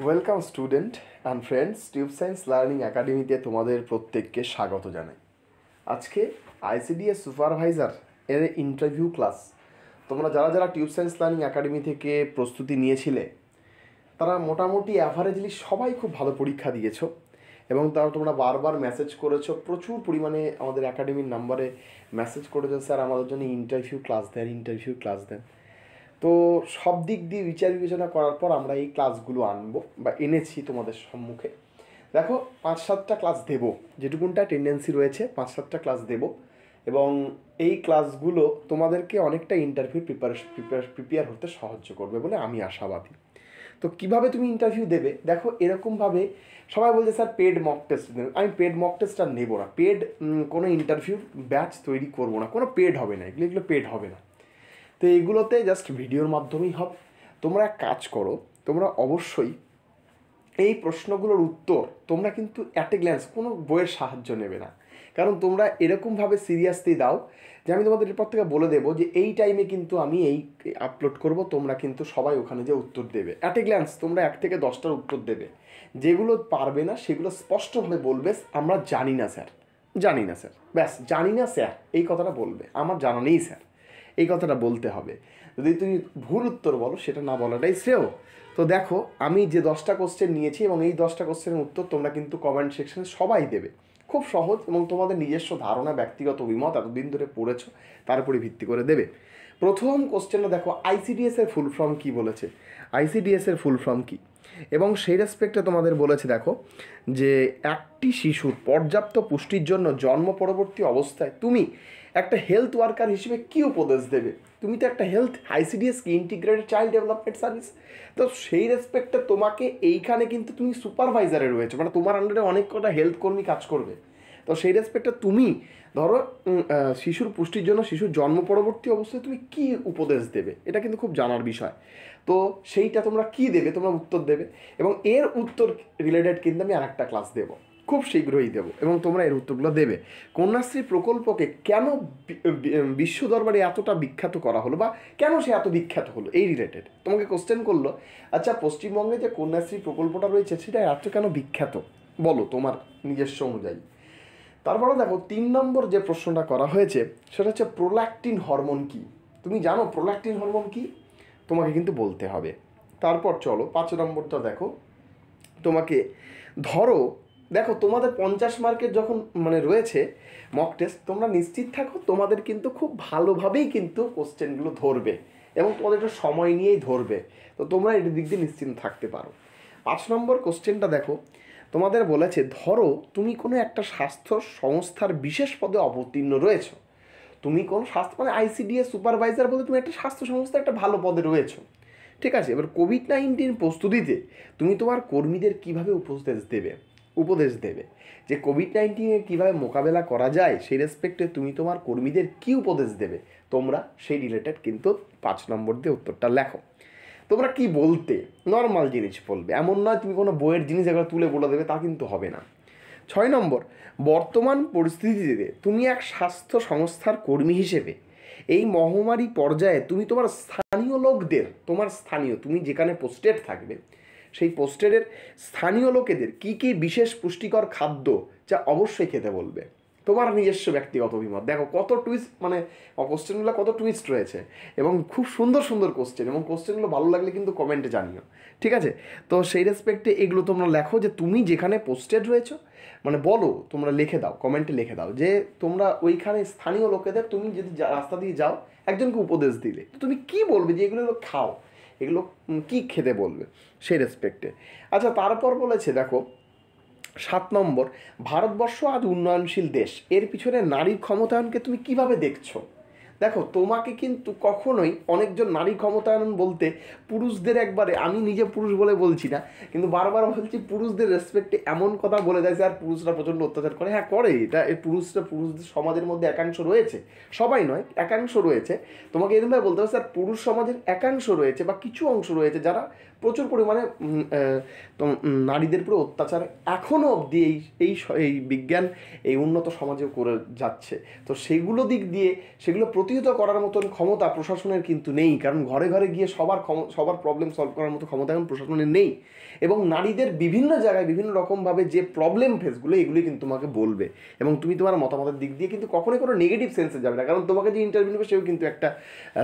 welcome student and friends tube science learning একাডেমিতে তোমাদের প্রত্যেককে স্বাগত জানাই আজকে আইসিডিএস সুপারভাইজার এর ইন্টারভিউ ক্লাস তোমরা যারা যারা টিউব সায়েন্স লার্নিং একাডেমি থেকে প্রস্তুতি নিয়েছিলে তারা মোটামুটি অ্যাভারেজলি সবাই খুব ভালো পরীক্ষা দিয়েছো এবং তারা তোমরা বারবার মেসেজ করেছো প্রচুর পরিমাণে আমাদের একাডেমির নাম্বারে মেসেজ করেছো স্যার আমাদের জন্য ইন্টারভিউ ক্লাস দেন ইন্টারভিউ ক্লাস দেন তো সব দিক দিয়ে বিচার বিবেচনা করার পর আমরা এই ক্লাসগুলো আনবো বা এনেছি তোমাদের সম্মুখে দেখো পাঁচ সাতটা ক্লাস দেবো যেটুকুনটা টেন্ডেন্সি রয়েছে পাঁচ সাতটা ক্লাস দেবো এবং এই ক্লাসগুলো তোমাদেরকে অনেকটা ইন্টারভিউ প্রিপারেশন প্রিপেয়ার প্রিপেয়ার হতে সাহায্য করবে বলে আমি আশাবাদী তো কিভাবে তুমি ইন্টারভিউ দেবে দেখো এরকমভাবে সবাই বলছে স্যার পেড মক টেস্ট আমি পেড মক টেস্টটা নেবো না পেড কোনো ইন্টারভিউ ব্যাচ তৈরি করবো না কোনো পেড হবে না এগুলো এগুলো পেড হবে না তো এইগুলোতে জাস্ট ভিডিওর মাধ্যমেই হবে তোমরা এক কাজ করো তোমরা অবশ্যই এই প্রশ্নগুলোর উত্তর তোমরা কিন্তু অ্যাট এ গ্ল্যান্স কোনো বইয়ের সাহায্য নেবে না কারণ তোমরা এরকমভাবে সিরিয়াসলি দাও যে আমি তোমাদের এরপর থেকে বলে দেবো যে এই টাইমে কিন্তু আমি এই আপলোড করব তোমরা কিন্তু সবাই ওখানে যে উত্তর দেবে অ্যাট এ গ্ল্যান্স তোমরা এক থেকে দশটার উত্তর দেবে যেগুলো পারবে না সেগুলো স্পষ্টভাবে বলবে আমরা জানি না স্যার জানি না স্যার ব্যাস জানি না স্যার এই কথাটা বলবে আমার জানা নেই স্যার এই কথাটা বলতে হবে যদি তুমি ভুল উত্তর বলো সেটা না বলাটাই শ্রেয় তো দেখো আমি যে দশটা কোশ্চেন নিয়েছি এবং এই দশটা কোশ্চেনের উত্তর তোমরা কিন্তু কমেন্ট সেকশনে সবাই দেবে খুব সহজ এবং তোমাদের নিজস্ব ধারণা ব্যক্তিগত অভিমত এতদিন ধরে পড়েছ তার উপরে ভিত্তি করে দেবে প্রথম কোশ্চেনে দেখো আইসিডিএস এর ফুল ফর্ম কী বলেছে আইসিডিএস এর ফুল ফর্ম কী এবং সেই রেসপেক্টে তোমাদের বলেছে দেখো যে একটি শিশুর পর্যাপ্ত পুষ্টির জন্য জন্ম পরবর্তী অবস্থায় তুমি একটা হেলথ ওয়ার্কার হিসেবে কী উপদেশ দেবে তুমি তো একটা হেলথ আইসিডিএস কি ইন্টিগ্রেটেড চাইল্ড ডেভেলপমেন্ট সার্ভিস তো সেই রেসপেক্টে তোমাকে এইখানে কিন্তু তুমি সুপারভাইজারে রয়েছে মানে তোমার আন্ডারে অনেক কটা হেলথ কর্মী কাজ করবে তো সেই রেসপেক্টে তুমি ধরো শিশুর পুষ্টির জন্য শিশুর জন্ম পরবর্তী অবস্থায় তুমি কি উপদেশ দেবে এটা কিন্তু খুব জানার বিষয় তো সেইটা তোমরা কি দেবে তোমরা উত্তর দেবে এবং এর উত্তর রিলেটেড কিন্তু আমি আরেকটা ক্লাস দেবো খুব শীঘ্রই দেব এবং তোমরা এর উত্তরগুলো দেবে কন্যাশ্রী প্রকল্পকে কেন বিশ্ব দরবারে এতটা বিখ্যাত করা হলো বা কেন সে এত বিখ্যাত হলো এই রিলেটেড তোমাকে কোশ্চেন করলো আচ্ছা পশ্চিমবঙ্গে যে কন্যাশ্রী প্রকল্পটা রয়েছে সেটা এত কেন বিখ্যাত বলো তোমার নিজস্ব অনুযায়ী তারপরে দেখো তিন নম্বর যে প্রশ্নটা করা হয়েছে সেটা হচ্ছে প্রোল্যাক্টিন হরমোন কি তুমি জানো প্রোল্যাক্টিন হরমোন কি তোমাকে কিন্তু বলতে হবে তারপর চলো পাঁচ নম্বরটা দেখো তোমাকে ধরো দেখো তোমাদের পঞ্চাশ মার্কের যখন মানে রয়েছে মক টেস্ট তোমরা নিশ্চিত থাকো তোমাদের কিন্তু খুব ভালোভাবেই কিন্তু কোশ্চেনগুলো ধরবে এবং তোমাদের একটু সময় নিয়েই ধরবে তো তোমরা এটির দিক দিয়ে নিশ্চিন্ত থাকতে পারো পাঁচ নম্বর কোশ্চেনটা দেখো তোমাদের বলেছে ধরো তুমি কোনো একটা স্বাস্থ্য সংস্থার বিশেষ পদে অবতীর্ণ রয়েছো তুমি কোন স্বাস্থ্য মানে আইসিডিএস সুপারভাইজার বলে তুমি একটা স্বাস্থ্য সংস্থার একটা ভালো পদে রয়েছো ঠিক আছে এবার কোভিড নাইন্টিন প্রস্তুতিতে তুমি তোমার কর্মীদের কিভাবে উপদেশ দেবে উপদেশ দেবে যে কোভিড নাইন্টিনের কীভাবে মোকাবেলা করা যায় সেই রেসপেক্টে তুমি তোমার কর্মীদের কী উপদেশ দেবে তোমরা সেই রিলেটেড কিন্তু পাঁচ নম্বর দিয়ে উত্তরটা লেখো তোমরা কি বলতে নর্মাল জিনিস বলবে এমন নয় তুমি কোনো বইয়ের জিনিস একবার তুলে বলে দেবে তা কিন্তু হবে না ছয় নম্বর বর্তমান পরিস্থিতিতে তুমি এক স্বাস্থ্য সংস্থার কর্মী হিসেবে এই মহামারী পর্যায়ে তুমি তোমার স্থানীয় লোকদের তোমার স্থানীয় তুমি যেখানে পোস্টেড থাকবে সেই পোস্টেডের স্থানীয় লোকেদের কি কি বিশেষ পুষ্টিকর খাদ্য যা অবশ্যই খেতে বলবে তোমার নিজস্ব ব্যক্তিগত অভিমত দেখো কত টুইস্ট মানে কোশ্চেনগুলো কত টুইস্ট রয়েছে এবং খুব সুন্দর সুন্দর কোশ্চেন এবং কোশ্চেনগুলো ভালো লাগলে কিন্তু কমেন্টে জানিও ঠিক আছে তো সেই রেসপেক্টে এগুলো তোমরা লেখো যে তুমি যেখানে পোস্টেড রয়েছো মানে বলো তোমরা লিখে দাও কমেন্টে লিখে দাও যে তোমরা ওইখানে স্থানীয় লোকেদের তুমি যদি রাস্তা দিয়ে যাও একজনকে উপদেশ দিলে তো তুমি কি বলবে যে এগুলো খাও এগুলো কি খেতে বলবে সেই রেসপেক্টে আচ্ছা তারপর বলেছে দেখো সাত নম্বর ভারতবর্ষ আজ উন্নয়নশীল দেশ এর পিছনে নারীর ক্ষমতায়নকে তুমি কিভাবে দেখছো দেখো তোমাকে কিন্তু কখনোই অনেকজন নারী ক্ষমতায়ন বলতে পুরুষদের একবারে আমি নিজে পুরুষ বলে বলছি না কিন্তু বারবার বলছি পুরুষদের রেসপেক্টে এমন কথা বলে দেয় যে আর পুরুষরা প্রচণ্ড অত্যাচার করে হ্যাঁ করে এটা এই পুরুষরা পুরুষদের সমাজের মধ্যে একাংশ রয়েছে সবাই নয় একাংশ রয়েছে তোমাকে এরকমভাবে বলতে হবে স্যার পুরুষ সমাজের একাংশ রয়েছে বা কিছু অংশ রয়েছে যারা প্রচুর পরিমাণে নারীদের উপরে অত্যাচার এখনও অবধি এই এই এই বিজ্ঞান এই উন্নত সমাজেও করে যাচ্ছে তো সেগুলো দিক দিয়ে সেগুলো প্রতিহত করার মতন ক্ষমতা প্রশাসনের কিন্তু নেই কারণ ঘরে ঘরে গিয়ে সবার সবার প্রবলেম সলভ করার মতো ক্ষমতা এখন প্রশাসনের নেই এবং নারীদের বিভিন্ন জায়গায় বিভিন্ন রকমভাবে যে প্রবলেম ফেসগুলো এগুলি কিন্তু তোমাকে বলবে এবং তুমি তোমার মতামতের দিক দিয়ে কিন্তু কখনোই কোনো নেগেটিভ সেন্সে যাবে না কারণ তোমাকে যে ইন্টারভিউ নেবে সেও কিন্তু একটা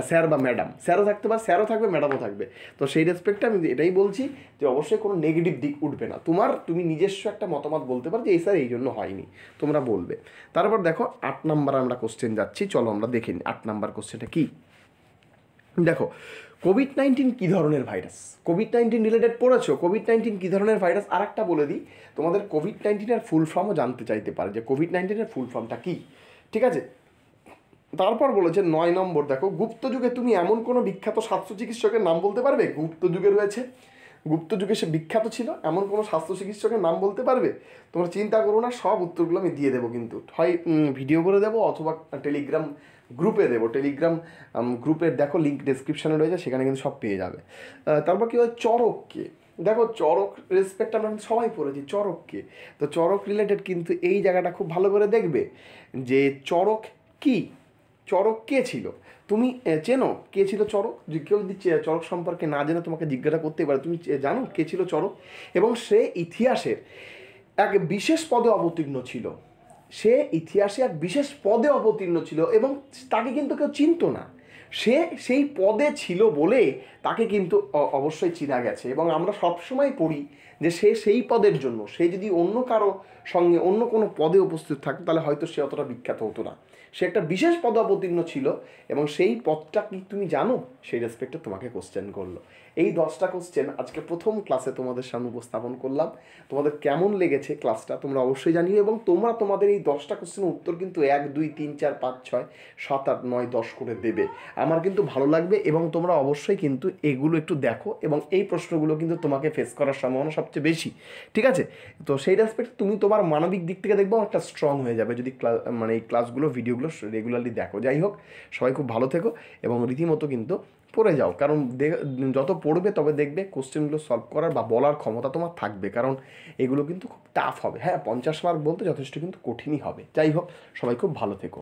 স্যার বা ম্যাডাম স্যারও থাকতে পারে স্যারও থাকবে ম্যাডামও থাকবে তো সেই রেসপেক্টে আমি এটাই বলছি যে অবশ্যই কোনো নেগেটিভ দিক উঠবে না তোমার তুমি নিজস্ব একটা মতামত বলতে পারো যে এই স্যার এই জন্য হয়নি তোমরা বলবে তারপর দেখো আট নাম্বার আমরা কোশ্চেন যাচ্ছি চলো আমরা দেখে নিই আট নাম্বার কোশ্চেনটা কী দেখো কোভিড নাইন্টিন কী ধরনের ভাইরাস কোভিড নাইন্টিন রিলেটেড পড়েছো কোভিড নাইন্টিন কী ধরনের ভাইরাস আর একটা বলে দিই তোমাদের কোভিড নাইন্টিনের ফুল ফর্মও জানতে চাইতে পারে যে কোভিড নাইন্টিনের ফুল ফর্মটা কী ঠিক আছে তারপর বলেছে নয় নম্বর দেখো গুপ্ত যুগে তুমি এমন কোনো বিখ্যাত স্বাস্থ্য চিকিৎসকের নাম বলতে পারবে গুপ্ত যুগে রয়েছে গুপ্ত যুগে সে বিখ্যাত ছিল এমন কোনো স্বাস্থ্য চিকিৎসকের নাম বলতে পারবে তোমরা চিন্তা করো না সব উত্তরগুলো আমি দিয়ে দেবো কিন্তু হয় ভিডিও করে দেবো অথবা টেলিগ্রাম গ্রুপে দেবো টেলিগ্রাম গ্রুপের দেখো লিঙ্ক ডেসক্রিপশানে রয়েছে সেখানে কিন্তু সব পেয়ে যাবে তারপর কী হয় চরককে দেখো চরক রেসপেক্ট আমরা সবাই পড়েছি চরককে তো চরক রিলেটেড কিন্তু এই জায়গাটা খুব ভালো করে দেখবে যে চরক কী চরক কে ছিল তুমি চেনো কে ছিল চরক কেউ যদি চরক সম্পর্কে না জেনে তোমাকে জিজ্ঞাসা করতে পারে তুমি জানো কে ছিল চরক এবং সে ইতিহাসের এক বিশেষ পদে অবতীর্ণ ছিল সে ইতিহাসে এক বিশেষ পদে অবতীর্ণ ছিল এবং তাকে কিন্তু কেউ চিনত না সে সেই পদে ছিল বলে তাকে কিন্তু অবশ্যই চিনা গেছে এবং আমরা সবসময় পড়ি যে সে সেই পদের জন্য সে যদি অন্য কারো সঙ্গে অন্য কোনো পদে উপস্থিত থাকতো তাহলে হয়তো সে অতটা বিখ্যাত হতো না সে একটা বিশেষ পদাবতীর্ণ ছিল এবং সেই পদটা কি তুমি জানো সেই রেসপেক্টে তোমাকে কোশ্চেন করলো এই দশটা কোশ্চেন আজকে প্রথম ক্লাসে তোমাদের সামনে উপস্থাপন করলাম তোমাদের কেমন লেগেছে ক্লাসটা তোমরা অবশ্যই জানিও এবং তোমরা তোমাদের এই দশটা কোশ্চেনের উত্তর কিন্তু এক দুই তিন চার পাঁচ ছয় সাত আট নয় দশ করে দেবে আমার কিন্তু ভালো লাগবে এবং তোমরা অবশ্যই কিন্তু এগুলো একটু দেখো এবং এই প্রশ্নগুলো কিন্তু তোমাকে ফেস করার সম্ভাবনা সবচেয়ে বেশি ঠিক আছে তো সেই রেসপেক্টে তুমি তোমার মানবিক দিক থেকে দেখবো একটা স্ট্রং হয়ে যাবে যদি ক্লাস মানে এই ক্লাসগুলো ভিডিও ভিডিওগুলো রেগুলারলি দেখো যাই হোক সবাই খুব ভালো থেকো এবং রীতিমতো কিন্তু পড়ে যাও কারণ যত পড়বে তবে দেখবে কোশ্চেনগুলো সলভ করার বা বলার ক্ষমতা তোমার থাকবে কারণ এগুলো কিন্তু খুব টাফ হবে হ্যাঁ পঞ্চাশ মার্ক বলতে যথেষ্ট কিন্তু কঠিনই হবে যাই হোক সবাই খুব ভালো থেকো